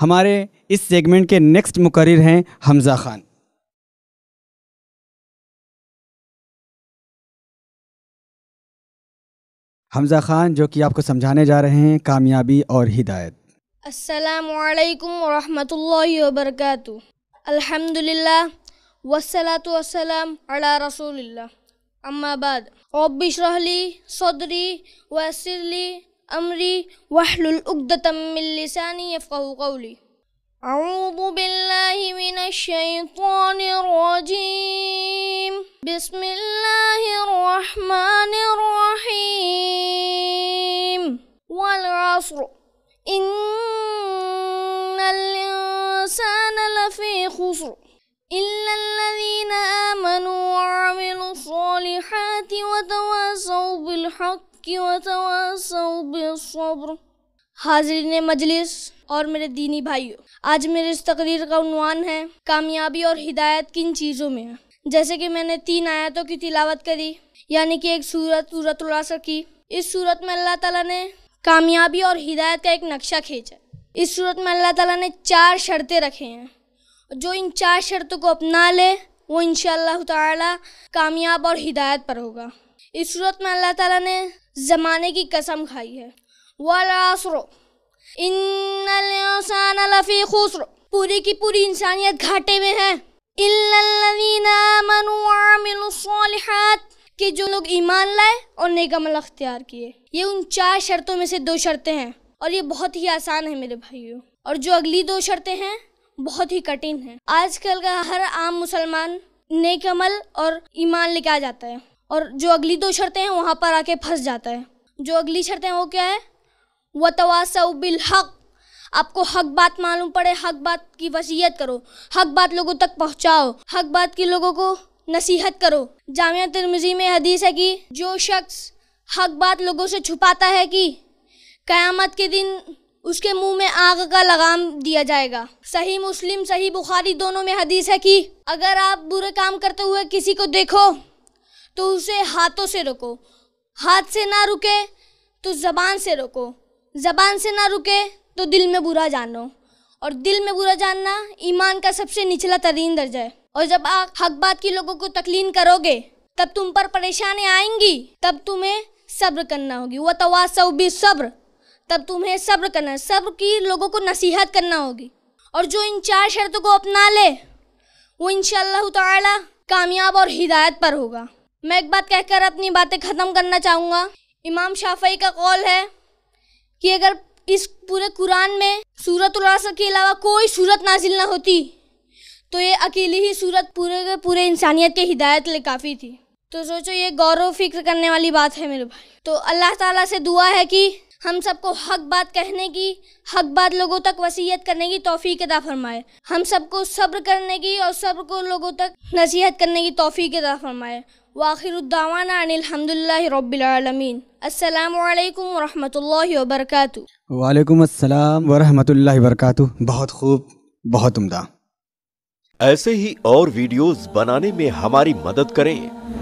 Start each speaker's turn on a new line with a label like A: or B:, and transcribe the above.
A: हमारे इस सेगमेंट के नेक्स्ट मुकर्र हैं हमज़ा ख़ान हमज़ा ख़ान जो कि आपको समझाने जा रहे हैं कामयाबी और हिदायत असलकम वरहमल वबरक अलहमदिल्ला वसलात वसलाम अला रसूल अम्माबाद ओबिशरहली सदरी वसरली أمري واحلل عقدة من لساني يفقه قولي أعوذ بالله من الشيطان الرجيم بسم الله الرحمن الرحيم والعصر إن الإنسان لفي خسر إلا الذين آمنوا وعملوا الصالحات وتواصوا بالحق वतवासव बिसब्र हाजरीन मजलिस और मेरे दीनी भाइयों आज मेरे इस तकरीर का उनवान है कामयाबी और हिदायत किन चीज़ों में है जैसे कि मैंने तीन आयतों की तिलावत करी यानी कि एक सूरत सूरत की इस सूरत में अल्लाह ताला ने कामयाबी और हिदायत का एक नक्शा खींचा इस सूरत में अल्लाह ताला ने चार शर्तें रखे हैं जो इन चार शर्तों को अपना ले वो इन तमयाब कामयाब और हिदायत पर होगा इस सूरत में अल्लाह ताला ने ज़माने की कसम खाई है वो लफ़ी खुसरो पूरी की पूरी इंसानियत घाटे में है कि जो लोग ईमान लाए और नेकमल अख्तियार किए ये उन चार शर्तों में से दो शर्तें हैं और ये बहुत ही आसान है मेरे भाइयों और जो अगली दो शर्तें हैं बहुत ही कठिन है आजकल का हर आम मुसलमान नेकमल और ईमान लेके आ जाता है और जो अगली दो शर्तें हैं वहाँ पर आके फंस जाता है जो अगली शर्तें हैं वो क्या है व तवासा बिल हक आपको हक बात मालूम पड़े हक बात की वसीयत करो हक बात लोगों तक पहुँचाओ हक बात की लोगों को नसीहत करो जामिया तिरमिजी में हदीस है कि जो शख्स हक बात लोगों से छुपाता है कि क़यामत के दिन उसके मुंह में आग का लगाम दिया जाएगा सही मुस्लिम सही बुखारी दोनों में हदीस है कि अगर आप बुरे काम करते हुए किसी को देखो तो उसे हाथों से रोको हाथ से ना रुके तो ज़बान से रोको ज़बान से ना रुके तो दिल में बुरा जानो और दिल में बुरा जानना ईमान का सबसे निचला तरीन दर्जा है और जब आप हक बात की लोगों को तकलीन करोगे तब तुम पर परेशानी आएंगी तब तुम्हें सब्र करना होगी वह तो भी सब्र तब तुम्हें सब्र करना सब्र की लोगों को नसीहत करना होगी और जो इन चार शर्तों को अपना ले वो इन ताला कामयाब और हिदायत पर होगा मैं एक बात कहकर अपनी बातें ख़त्म करना चाहूँगा इमाम शाफई का कौल है कि अगर इस पूरे कुरान में सूरत उलासा के अलावा कोई सूरत नाजिल ना होती तो ये अकेली ही सूरत पूरे के पूरे इंसानियत के हिदायत लिए काफ़ी थी तो सोचो ये गौरव फिक्र करने वाली बात है मेरे भाई तो अल्लाह ताला से दुआ है कि हम सबको हक बात कहने की हक बात लोगों तक वसीयत करने की तोफ़ी अदा फरमाए हम सबको सब्र करने की और सब्र को लोगों तक नसीहत करने की तोफ़ी अदा फरमाए واخر الدعوانا عن الحمد لله رب العالمين السلام عليكم ورحمة الله وبركاته وعليكم السلام ورحمة الله وبركاته بہت خوب بہت عمدہ ایسے ہی اور ویڈیوز بنانے میں ہماری مدد کریں